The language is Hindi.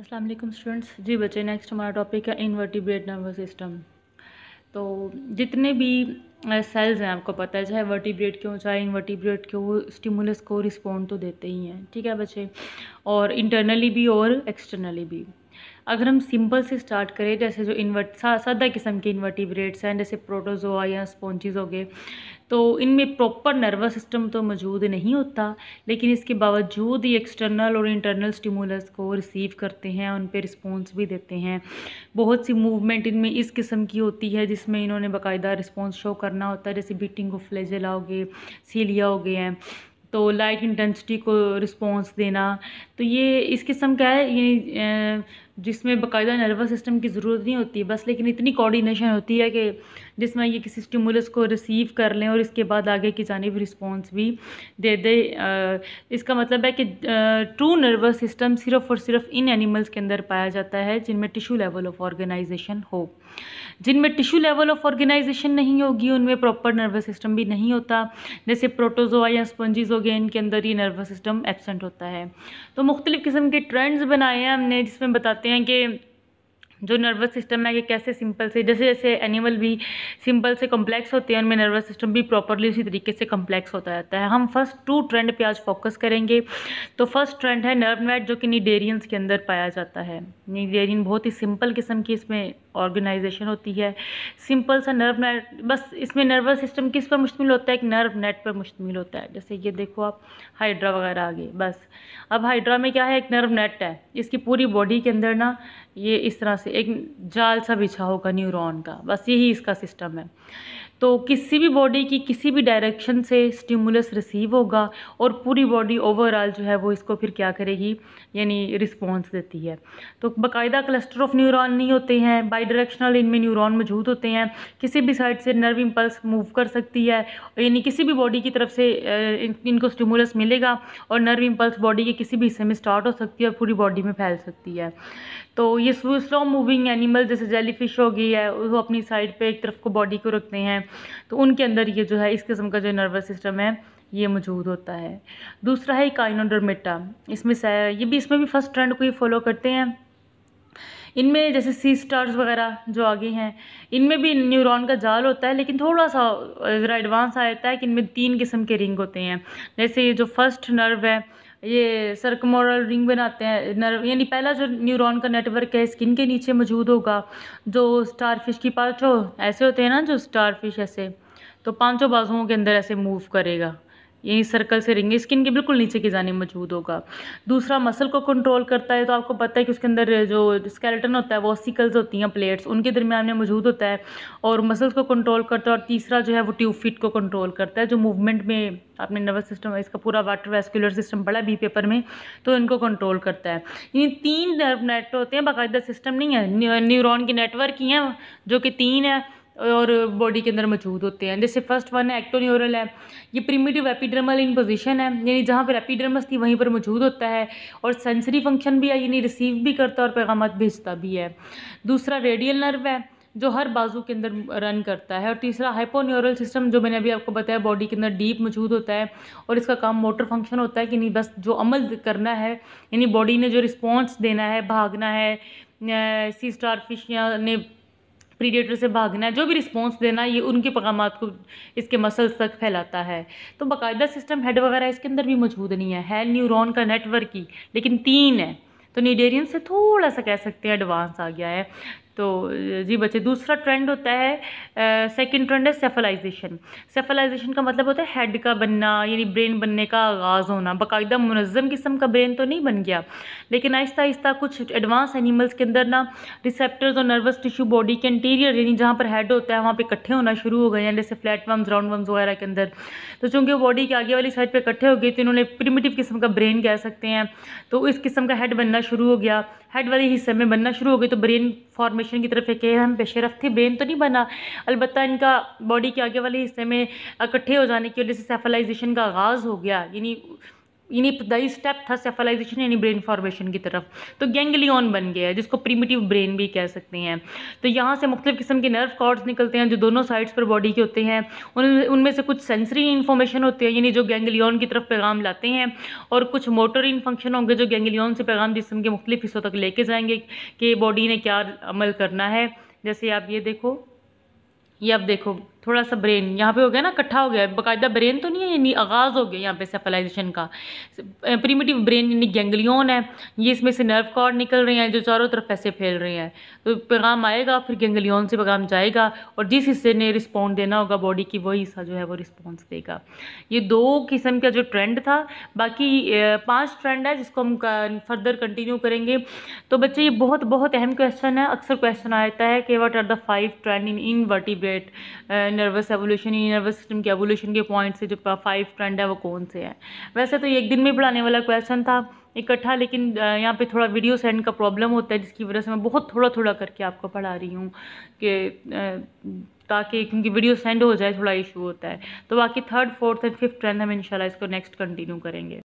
अस्सलाम वालेकुम स्टूडेंट्स जी बच्चे नेक्स्ट हमारा टॉपिक है इनवर्टिब्रेट नर्वस सिस्टम तो जितने भी सेल्स हैं आपको पता है चाहे वर्टिब्रेट क्यों चाहे इनवर्टिब्रेट क्यों स्टिमुलस को रिस्पॉन्ड तो देते ही हैं ठीक है बच्चे और इंटरनली भी और एक्सटर्नली भी अगर हम सिंपल से स्टार्ट करें जैसे जो इन्वर्ट सा सादा किस्म के इन्वर्टिब्रेट्स हैं जैसे प्रोटोजोआ या स्पॉन्जिज हो गए तो इनमें प्रॉपर नर्वस सिस्टम तो मौजूद नहीं होता लेकिन इसके बावजूद ये एक्सटर्नल और इंटरनल स्टिमुलस को रिसीव करते हैं उन पर रिस्पॉन्स भी देते हैं बहुत सी मूवमेंट इनमें इस किस्म की होती है जिसमें इन्होंने बाकायदा रिस्पॉन्स शो करना होता है जैसे बीटिंग ऑफ फ्लेजला हो गए सीलिया हो गए हैं तो लाइट इंटेंसिटी को रिस्पॉन्स देना तो ये इस किस्म का है ये जिसमें बाकायदा नर्वस सिस्टम की ज़रूरत नहीं होती बस लेकिन इतनी कोऑर्डिनेशन होती है कि जिसमें ये किसी स्टिमुलस को रिसीव कर लें और इसके बाद आगे की जानब रिस्पॉन्स भी दे दे इसका मतलब है कि ट्रू नर्वस सिस्टम सिर्फ और सिर्फ इन एनिमल्स के अंदर पाया जाता है जिनमें टिशू लेवल ऑफ ऑर्गेनाइजेशन हो जिनमें टिशू लेवल ऑफ ऑर्गेनाइजेशन नहीं होगी उनमें प्रॉपर नर्वस सिस्टम भी नहीं होता जैसे प्रोटोजोआ या स्पंजीज हो गए इनके अंदर ही नर्वस सिस्टम एबसेंट होता है तो मुख्तलिफ़ किस्म के ट्रेंड्स बनाए हैं हमने जिसमें बताते बताते हैं कि जो नर्वस सिस्टम है ये कैसे सिंपल से जैसे जैसे एनिमल भी सिंपल से कॉम्प्लेक्स होते हैं उनमें नर्वस सिस्टम भी प्रॉपरली उसी तरीके से कॉम्प्लेक्स होता जाता है हम फर्स्ट टू ट्रेंड पे आज फोकस करेंगे तो फर्स्ट ट्रेंड है नर्व नेट जो कि निडेरियंस के अंदर पाया जाता है निडेरियन बहुत ही सिंपल किस्म की इसमें ऑर्गेनाइजेशन होती है सिंपल सा नर्व नेट बस इसमें नर्वस सिस्टम किस पर मुश्तमिल होता है एक नर्व नेट पर मुश्तमिल होता है जैसे ये देखो आप हाइड्रा वगैरह आ गए बस अब हाइड्रा में क्या है एक नर्व नेट है इसकी पूरी बॉडी के अंदर ना ये इस तरह से एक जाल सा बिछा होगा न्यूरॉन का बस यही इसका सिस्टम है तो किसी भी बॉडी की किसी भी डायरेक्शन से स्टिमुलस रिसीव होगा और पूरी बॉडी ओवरऑल जो है वो इसको फिर क्या करेगी यानी रिस्पॉन्स देती है तो बाकायदा क्लस्टर ऑफ न्यूरॉन नहीं होते हैं बाई डायरेक्शनल इनमें न्यूरॉन मौजूद होते हैं किसी भी साइड से नर्व इम्पल्स मूव कर सकती है यानी किसी भी बॉडी की तरफ से इनको स्टिमुलस मिलेगा और नर्व इम्पल्स बॉडी के किसी भी हिस्से में स्टार्ट हो सकती है और पूरी बॉडी में फैल सकती है तो ये स्लो मूव मूविंग एनिमल जैसे जेलीफिश हो गई है वो अपनी साइड पे एक तरफ को बॉडी को रखते हैं तो उनके अंदर ये जो है इस किस्म का जो नर्वस सिस्टम है ये मौजूद होता है दूसरा है काइनोडरमेटा इसमें ये भी इसमें भी फर्स्ट ट्रेंड को ही फॉलो करते हैं इनमें जैसे सी स्टार्स वगैरह जो आगे हैं इनमें भी न्यूरॉन का जाल होता है लेकिन थोड़ा सा ज़रा एडवांस आ जाता है कि इनमें तीन किस्म के रिंग होते हैं जैसे ये जो फर्स्ट नर्व है ये सर्कमोरल रिंग बनाते हैं नर्व यानी पहला जो न्यूरॉन का नेटवर्क है स्किन के नीचे मौजूद होगा जो स्टार फिश की पाँचों ऐसे होते हैं ना जो स्टार फिश ऐसे तो पाँचों बाजुओं के अंदर ऐसे मूव करेगा यही सर्कल से रिंग स्किन के बिल्कुल नीचे की जाने मौजूद होगा दूसरा मसल को कंट्रोल करता है तो आपको पता है कि उसके अंदर जो स्केलेटन होता है वो सिकल्स होती हैं प्लेट्स उनके दरमियान में मौजूद होता है और मसल्स को कंट्रोल करता है और तीसरा जो है वो ट्यूब फिट को कंट्रोल करता है जो मूवमेंट में आपने नर्वस सिस्टम इसका पूरा वाटर वेस्कुलर सिस्टम पड़ा बी पेपर में तो इनको कंट्रोल करता है ये तीन नेट होते हैं बाकायदा सिस्टम नहीं है न्यूरोन के नेटवर्क ही हैं जो कि तीन है और बॉडी के अंदर मौजूद होते हैं जैसे फर्स्ट वन है एक्टोन्यूरल है ये प्रीमेटिव एपिड्रमल इन पोजिशन है यानी जहाँ पर एपिड्रमस थी वहीं पर मौजूद होता है और सेंसरी फंक्शन भी है यानी रिसीव भी करता है और पैगाम भेजता भी है दूसरा रेडियल नर्व है जो हर बाजू के अंदर रन करता है और तीसरा हाइपोन्यूरल सिस्टम जो मैंने अभी आपको बताया बॉडी के अंदर डीप मौजूद होता है और इसका काम मोटर फंक्शन होता है कि नहीं बस जो अमल करना है यानी बॉडी ने जो रिस्पॉन्स देना है भागना है सी स्टार फिश या ने प्रीडेटर से भागना है जो भी रिस्पॉन्स देना ये उनके पकाम को इसके मसल्स तक फैलाता है तो बाकायदा सिस्टम हेड वगैरह इसके अंदर भी मौजूद नहीं है है न्यूरॉन का नेटवर्क ही लेकिन तीन है तो निडेरियन से थोड़ा सा कह सकते हैं एडवांस आ गया है तो जी बच्चे दूसरा ट्रेंड होता है सेकंड ट्रेंड है सेफलाइजेशन सेफलाइजेशन का मतलब होता है हेड का बनना यानी ब्रेन बनने का आगाज़ होना बाकायदा मुनज़म किस्म का ब्रेन तो नहीं बन गया लेकिन आहिस्ता आहिस्ता कुछ एडवांस एनिमल्स के अंदर ना रिसेप्टर्स और नर्वस टिश्यू बॉडी के इंटीरियर यानी जहाँ पर हेड होता है वहाँ पर इकट्ठे होना शुरू हो गए हैं जैसे फ्लैट वम्स राउंड वम्स वगैरह के अंदर तो चूँकि बॉडी के आगे वाली साइड पर इकट्ठे हो गए तो इन्होंने प्रिमेटिव किस्म का ब्रेन कह सकते हैं तो इस किस्म का हेड बनना शुरू हो गया हेड वाले हिस्से में बनना शुरू हो गई तो ब्रेन फॉर्मेट कमीशन की तरफ एक अहम बेशरफ थी ब्रेन तो नहीं बना अलबत् इनका बॉडी के आगे वाले हिस्से में इकट्ठे हो जाने की वजह से सेफलाइजेशन का आगाज़ हो गया यानी इन्हीं दाई स्टेप था सेफलाइजेशन यानी ब्रेन फॉर्मेशन की तरफ तो गैंगलियन बन गया है जिसको प्रीमिटिव ब्रेन भी कह सकते हैं तो यहाँ से मुख्तु किस्म के नर्व कॉर्ड्स निकलते हैं जो दोनों साइड्स पर बॉडी के होते हैं उन उनमें से कुछ सेंसरी इन्फॉर्मेशन होते हैं यानी जो गैंगलियन की तरफ पैगाम लाते हैं और कुछ मोटर इन फंक्शन होंगे जो गैंगलियन से पैगाम जिसम के मुख्तु हिस्सों तक लेके जाएंगे कि बॉडी ने क्या अमल करना है जैसे आप ये देखो ये आप देखो थोड़ा सा ब्रेन यहाँ पे हो गया ना इकट्ठा हो गया बाकायदा ब्रेन तो नहीं है यानी आगाज़ हो गया यहाँ पे सेफलाइजेशन का प्रीमेटिव ब्रेन यानी गेंगलियन है ये इसमें से नर्व कॉर्ड निकल रहे हैं जो चारों तरफ ऐसे फैल रहे हैं तो पैगाम आएगा फिर गेंगलियन से पैगाम जाएगा और जिस हिस्से ने रिस्पॉन्ड देना होगा बॉडी की वही हिस्सा जो है वो रिस्पॉन्स देगा ये दो किस्म का जो ट्रेंड था बाकी पाँच ट्रेंड है जिसको हम फर्दर कंटिन्यू करेंगे तो बच्चे ये बहुत बहुत अहम क्वेश्चन है अक्सर क्वेश्चन आता है कि what are the five trend in vertebrate nervous evolution ही नर्वस सिस्टम के एवोल्यूशन के पॉइंट से जो फाइव ट्रेंड है वो कौन से है वैसे तो एक दिन में पढ़ाने वाला क्वेश्चन था इकट्ठा लेकिन यहाँ पे थोड़ा वीडियो सेंड का प्रॉब्लम होता है जिसकी वजह से मैं बहुत थोड़ा थोड़ा करके आपको पढ़ा रही हूँ कि ताकि क्योंकि वीडियो सेंड हो जाए थोड़ा इशू होता है तो बाकी third fourth and fifth trend हम इंशाल्लाह इसको नेक्स्ट कंटिन्यू करेंगे